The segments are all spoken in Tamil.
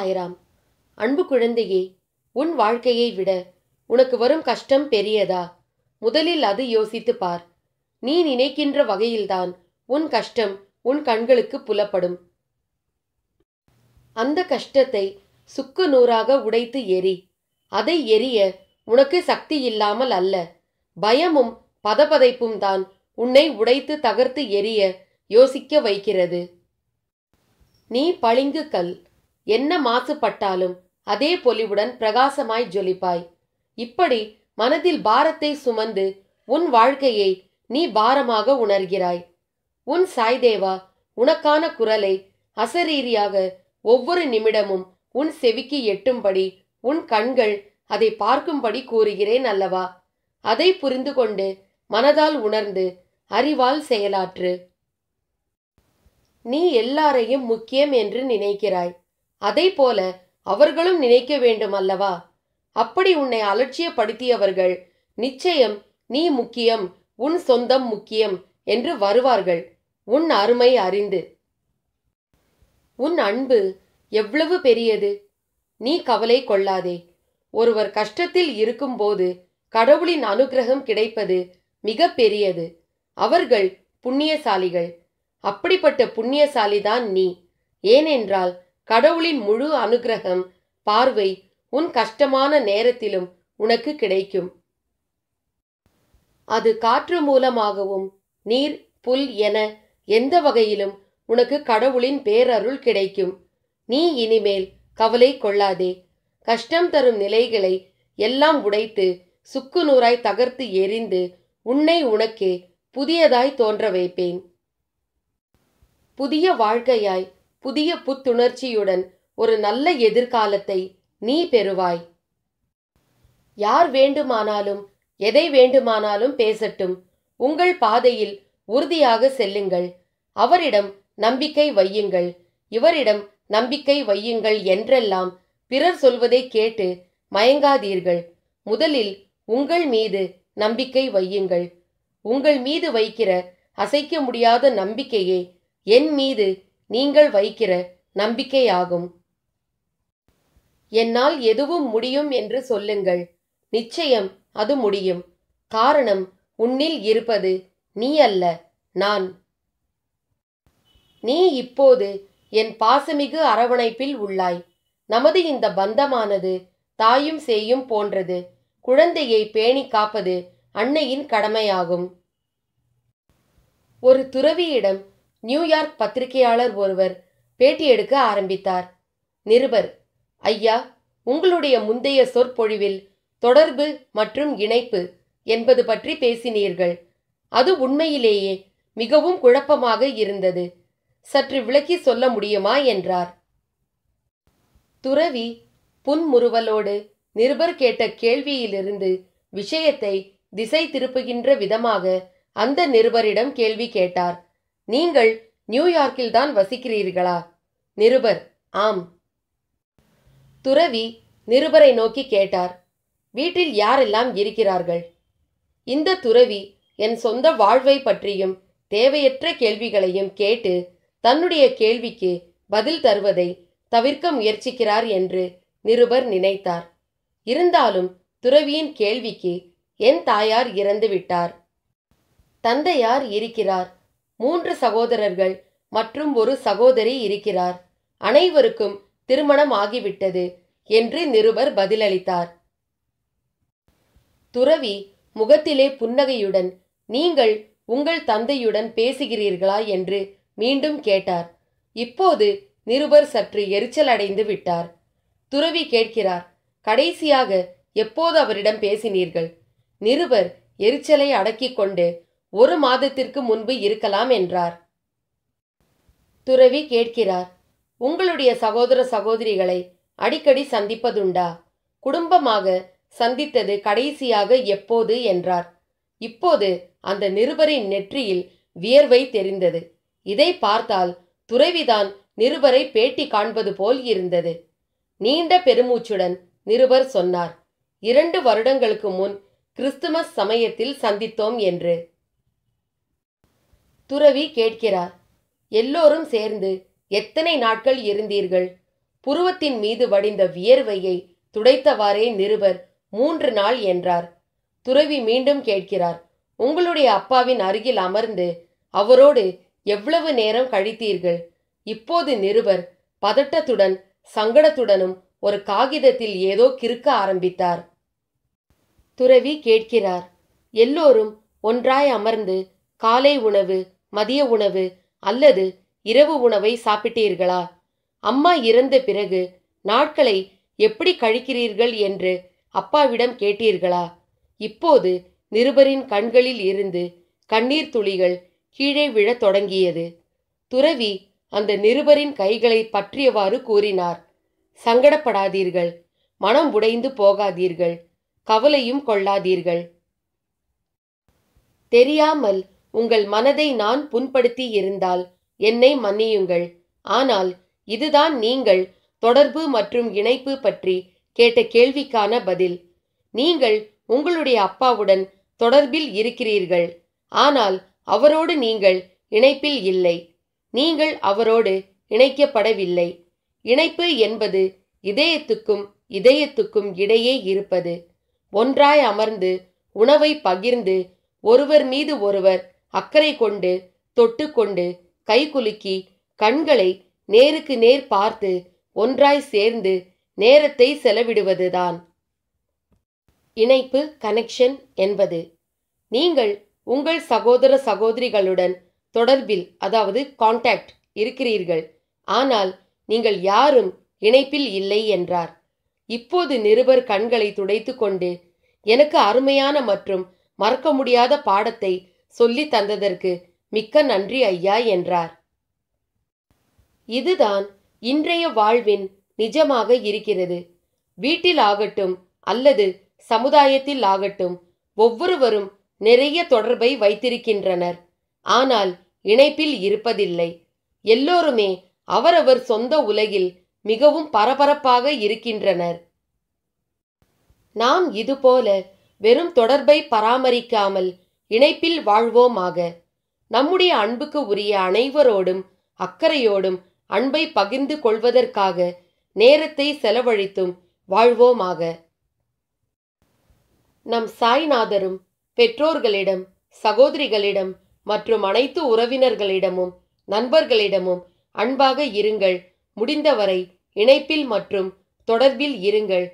சாய்ராம் அன்பு குழந்தையே உன் வாழ்க்கையை விட உனக்கு வரும் கஷ்டம் பெரியதா முதலில் அது யோசித்து பார் நீ நினைக்கின்ற வகையில்தான் உன் கஷ்டம் உன் கண்களுக்கு புலப்படும் அந்த கஷ்டத்தை சுக்கு நூறாக உடைத்து எரி அதை எரிய உனக்கு சக்தி இல்லாமல் அல்ல பயமும் பதபதைப்பும் தான் உன்னை உடைத்து தகர்த்து எரிய யோசிக்க வைக்கிறது நீ பளிங்கு கல் என்ன மாசுபட்டாலும் அதே பொலிவுடன் பிரகாசமாய் ஜொலிப்பாய் இப்படி மனதில் பாரத்தை சுமந்து உன் வாழ்க்கையை நீ பாரமாக உணர்கிறாய் உன் சாய்தேவா உனக்கான குரலை அசரீரியாக ஒவ்வொரு நிமிடமும் உன் செவிக்கு எட்டும்படி உன் கண்கள் அதை பார்க்கும்படி கூறுகிறேன் அல்லவா அதை புரிந்து கொண்டு மனதால் உணர்ந்து அறிவால் செயலாற்று நீ எல்லாரையும் முக்கியம் என்று நினைக்கிறாய் அதை போல அவர்களும் நினைக்க வேண்டும் அல்லவா அப்படி உன்னை அலட்சியப்படுத்தியவர்கள் நிச்சயம் நீ முக்கியம் உன் சொந்தம் முக்கியம் என்று வருவார்கள் உன் அருமை அறிந்து உன் அன்பு எவ்வளவு பெரியது நீ கவலை கொள்ளாதே ஒருவர் கஷ்டத்தில் இருக்கும்போது கடவுளின் அனுகிரகம் கிடைப்பது மிக பெரியது அவர்கள் புண்ணியசாலிகள் அப்படிப்பட்ட புண்ணியசாலிதான் நீ ஏனென்றால் கடவுளின் முழு அனுகிரகம் பார்வை உன் கஷ்டமான நேரத்திலும் உனக்கு கிடைக்கும் அது காற்று மூலமாகவும் நீர் புல் என எந்த வகையிலும் உனக்கு கடவுளின் பேரருள் கிடைக்கும் நீ இனிமேல் கவலை கொள்ளாதே கஷ்டம் தரும் நிலைகளை எல்லாம் உடைத்து சுக்கு நூறாய் தகர்த்து எரிந்து உன்னை உனக்கே புதியதாய் தோன்ற வைப்பேன் புதிய வாழ்க்கையாய் புதிய புத்துணர்ச்சியுடன் ஒரு நல்ல எதிர்காலத்தை நீ பெறுவாய் யார் வேண்டுமானாலும் எதை வேண்டுமானாலும் பேசட்டும் உங்கள் பாதையில் உறுதியாக செல்லுங்கள் அவரிடம் நம்பிக்கை வையுங்கள் இவரிடம் நம்பிக்கை வையுங்கள் என்றெல்லாம் பிறர் சொல்வதை கேட்டு மயங்காதீர்கள் முதலில் உங்கள் மீது நம்பிக்கை வையுங்கள் உங்கள் மீது வைக்கிற அசைக்க முடியாத நம்பிக்கையே என் மீது நீங்கள் வைக்கிற நம்பிக்கையாகும் என்னால் எதுவும் முடியும் என்று சொல்லுங்கள் நிச்சயம் அது முடியும் காரணம் உன்னில் இருப்பது நீ அல்ல நான் நீ இப்போது என் பாசமிகு அரவணைப்பில் உள்ளாய் நமது இந்த பந்தமானது தாயும் சேயும் போன்றது குழந்தையை பேணி காப்பது அன்னையின் கடமையாகும் ஒரு துறவியிடம் நியூயார்க் பத்திரிகையாளர் ஒருவர் பேட்டி எடுக்க ஆரம்பித்தார் நிருபர் ஐயா உங்களுடைய முந்தைய சொற்பொழிவில் தொடர்பு மற்றும் இணைப்பு என்பது பற்றி பேசினீர்கள் அது உண்மையிலேயே மிகவும் குழப்பமாக இருந்தது சற்று விளக்கி சொல்ல முடியுமா என்றார் துறவி புன்முறுவலோடு நிருபர் கேட்ட கேள்வியிலிருந்து விஷயத்தை திசை திருப்புகின்ற விதமாக அந்த நிருபரிடம் கேள்வி கேட்டார் நீங்கள் நியூயார்க்கில் தான் வசிக்கிறீர்களா நிருபர் ஆம் துறவி நிருபரை நோக்கி கேட்டார் வீட்டில் யாரெல்லாம் இருக்கிறார்கள் இந்த துறவி என் சொந்த வாழ்வை பற்றியும் தேவையற்ற கேள்விகளையும் கேட்டு தன்னுடைய கேள்விக்கு பதில் தருவதை தவிர்க்க முயற்சிக்கிறார் என்று நிருபர் நினைத்தார் இருந்தாலும் துறவியின் கேள்விக்கு என் தாயார் இறந்துவிட்டார் தந்தையார் இருக்கிறார் மூன்று சகோதரர்கள் மற்றும் ஒரு சகோதரி இருக்கிறார் அனைவருக்கும் திருமணம் ஆகிவிட்டது என்று நிருபர் பதிலளித்தார் துறவி முகத்திலே புன்னகையுடன் நீங்கள் உங்கள் தந்தையுடன் பேசுகிறீர்களா என்று மீண்டும் கேட்டார் இப்போது நிருபர் சற்று எரிச்சல் அடைந்து விட்டார் துறவி கேட்கிறார் கடைசியாக எப்போது அவரிடம் பேசினீர்கள் நிருபர் எரிச்சலை அடக்கிக் கொண்டு ஒரு மாதத்திற்கு முன்பு இருக்கலாம் என்றார் துறவி கேட்கிறார் உங்களுடைய சகோதர சகோதரிகளை அடிக்கடி சந்திப்பதுண்டா குடும்பமாக சந்தித்தது கடைசியாக எப்போது என்றார் இப்போது அந்த நிருபரின் நெற்றியில் வியர்வை தெரிந்தது இதை பார்த்தால் துறவிதான் நிருபரை பேட்டி காண்பது போல் இருந்தது நீண்ட பெருமூச்சுடன் நிருபர் சொன்னார் இரண்டு வருடங்களுக்கு முன் கிறிஸ்துமஸ் சமயத்தில் சந்தித்தோம் என்று துறவி கேட்கிறார் எல்லோரும் சேர்ந்து எத்தனை நாட்கள் இருந்தீர்கள் புருவத்தின் மீது வடிந்த வியர்வையை துடைத்தவாறே நிருபர் மூன்று நாள் என்றார் துறவி மீண்டும் கேட்கிறார் உங்களுடைய அப்பாவின் அருகில் அமர்ந்து அவரோடு எவ்வளவு நேரம் கழித்தீர்கள் இப்போது நிருபர் பதட்டத்துடன் சங்கடத்துடனும் ஒரு காகிதத்தில் ஏதோ கிறுக்க ஆரம்பித்தார் துறவி கேட்கிறார் எல்லோரும் ஒன்றாய் அமர்ந்து காலை உணவு மதிய உணவு அல்லது இரவு உணவை சாப்பிட்டீர்களா அம்மா இறந்த பிறகு நாட்களை எப்படி கழிக்கிறீர்கள் என்று அப்பாவிடம் கேட்டீர்களா இப்போது நிருபரின் கண்களில் இருந்து கண்ணீர் துளிகள் கீழே விழத் தொடங்கியது துறவி அந்த நிருபரின் கைகளை பற்றியவாறு கூறினார் சங்கடப்படாதீர்கள் மனம் உடைந்து போகாதீர்கள் கவலையும் கொள்ளாதீர்கள் தெரியாமல் உங்கள் மனதை நான் புண்படுத்தி இருந்தால் என்னை மன்னியுங்கள் ஆனால் இதுதான் நீங்கள் தொடர்பு மற்றும் இணைப்பு பற்றி கேட்ட கேள்விக்கான பதில் நீங்கள் உங்களுடைய அப்பாவுடன் தொடர்பில் இருக்கிறீர்கள் ஆனால் அவரோடு நீங்கள் இணைப்பில் இல்லை நீங்கள் அவரோடு இணைக்கப்படவில்லை இணைப்பு என்பது இதயத்துக்கும் இதயத்துக்கும் இடையே இருப்பது ஒன்றாய் அமர்ந்து உணவை பகிர்ந்து ஒருவர் மீது ஒருவர் அக்கறை கொண்டு தொட்டுக்கொண்டு குலுக்கி கண்களை நேருக்கு நேர் பார்த்து ஒன்றாய் சேர்ந்து நேரத்தை செலவிடுவதுதான் இணைப்பு கனெக்ஷன் என்பது நீங்கள் உங்கள் சகோதர சகோதரிகளுடன் தொடர்பில் அதாவது கான்டாக்ட் இருக்கிறீர்கள் ஆனால் நீங்கள் யாரும் இணைப்பில் இல்லை என்றார் இப்போது நிருபர் கண்களை துடைத்து கொண்டு எனக்கு அருமையான மற்றும் மறக்க முடியாத பாடத்தை சொல்லி தந்ததற்கு மிக்க நன்றி ஐயா என்றார் இதுதான் இன்றைய வாழ்வின் நிஜமாக இருக்கிறது வீட்டில் ஆகட்டும் அல்லது சமுதாயத்தில் ஆகட்டும் ஒவ்வொருவரும் நிறைய தொடர்பை வைத்திருக்கின்றனர் ஆனால் இணைப்பில் இருப்பதில்லை எல்லோருமே அவரவர் சொந்த உலகில் மிகவும் பரபரப்பாக இருக்கின்றனர் நாம் இதுபோல வெறும் தொடர்பை பராமரிக்காமல் இணைப்பில் வாழ்வோமாக நம்முடைய அன்புக்கு உரிய அனைவரோடும் அக்கறையோடும் அன்பை பகிர்ந்து கொள்வதற்காக நேரத்தை செலவழித்தும் வாழ்வோமாக நம் சாய்நாதரும் பெற்றோர்களிடம் சகோதரிகளிடம் மற்றும் அனைத்து உறவினர்களிடமும் நண்பர்களிடமும் அன்பாக இருங்கள் முடிந்தவரை இணைப்பில் மற்றும் தொடர்பில் இருங்கள்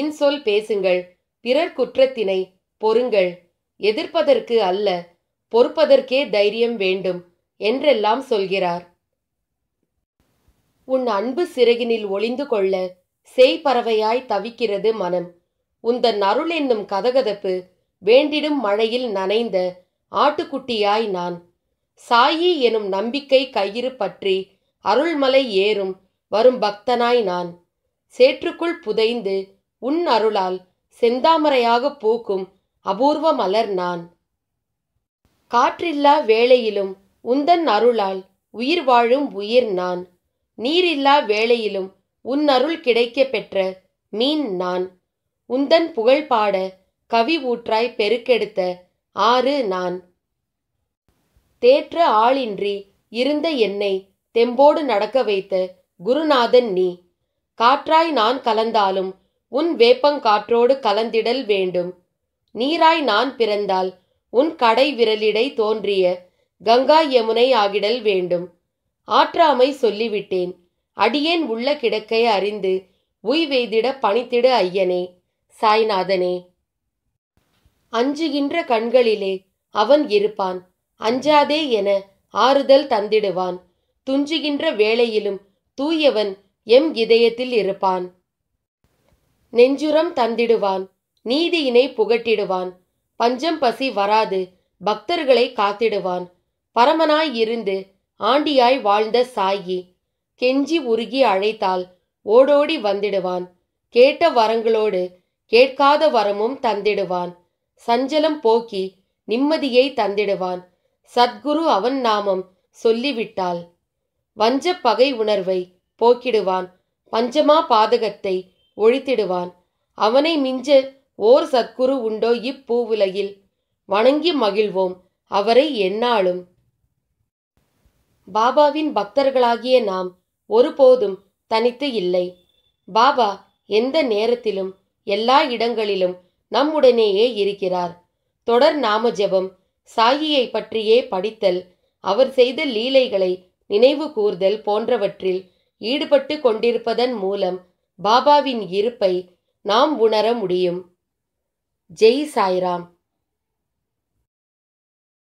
இன்சொல் பேசுங்கள் பிறர் குற்றத்தினை பொறுங்கள் எதிர்ப்பதற்கு அல்ல பொறுப்பதற்கே தைரியம் வேண்டும் என்றெல்லாம் சொல்கிறார் உன் அன்பு சிறகினில் ஒளிந்து கொள்ள செய்பறவையாய் தவிக்கிறது மனம் உந்தன் அருள் என்னும் கதகதப்பு வேண்டிடும் மழையில் நனைந்த ஆட்டுக்குட்டியாய் நான் சாயி எனும் நம்பிக்கை கயிறு பற்றி அருள்மலை ஏறும் வரும் பக்தனாய் நான் சேற்றுக்குள் புதைந்து உன் அருளால் செந்தாமரையாக பூக்கும் அபூர்வ மலர் நான் காற்றில்லா வேளையிலும் உந்தன் அருளால் உயிர் வாழும் உயிர் நான் நீரில்லா வேளையிலும் உன் அருள் கிடைக்க பெற்ற மீன் நான் உந்தன் புகழ் பாட கவி ஊற்றாய் பெருக்கெடுத்த ஆறு நான் தேற்ற ஆளின்றி இருந்த என்னை தெம்போடு நடக்க வைத்த குருநாதன் நீ காற்றாய் நான் கலந்தாலும் உன் வேப்பங்காற்றோடு கலந்திடல் வேண்டும் நீராய் நான் பிறந்தால் உன் கடை விரலிடை தோன்றிய கங்கா யமுனை ஆகிடல் வேண்டும் ஆற்றாமை சொல்லிவிட்டேன் அடியேன் உள்ள கிடக்கை அறிந்து உய்வெய்திட பணித்திடு ஐயனே சாய்நாதனே அஞ்சுகின்ற கண்களிலே அவன் இருப்பான் அஞ்சாதே என ஆறுதல் தந்திடுவான் துஞ்சுகின்ற வேளையிலும் தூயவன் எம் இதயத்தில் இருப்பான் நெஞ்சுரம் தந்திடுவான் நீதியினை புகட்டிடுவான் பஞ்சம் பசி வராது பக்தர்களை காத்திடுவான் பரமனாய் இருந்து ஆண்டியாய் வாழ்ந்த சாயி கெஞ்சி உருகி அழைத்தால் ஓடோடி வந்திடுவான் கேட்ட வரங்களோடு கேட்காத வரமும் தந்திடுவான் சஞ்சலம் போக்கி நிம்மதியை தந்திடுவான் சத்குரு அவன் நாமம் சொல்லிவிட்டாள் வஞ்ச பகை உணர்வை போக்கிடுவான் பஞ்சமா பாதகத்தை ஒழித்திடுவான் அவனை மிஞ்ச ஓர் சத்குரு உண்டோ இப்பூவுலகில் வணங்கி மகிழ்வோம் அவரை எந்நாளும் பாபாவின் பக்தர்களாகிய நாம் ஒருபோதும் தனித்து இல்லை பாபா எந்த நேரத்திலும் எல்லா இடங்களிலும் நம்முடனேயே இருக்கிறார் தொடர் நாம ஜெபம் சாயியை பற்றியே படித்தல் அவர் செய்த லீலைகளை நினைவு கூர்தல் போன்றவற்றில் ஈடுபட்டு கொண்டிருப்பதன் மூலம் பாபாவின் இருப்பை நாம் உணர முடியும் ஜெய் சாய்ராம்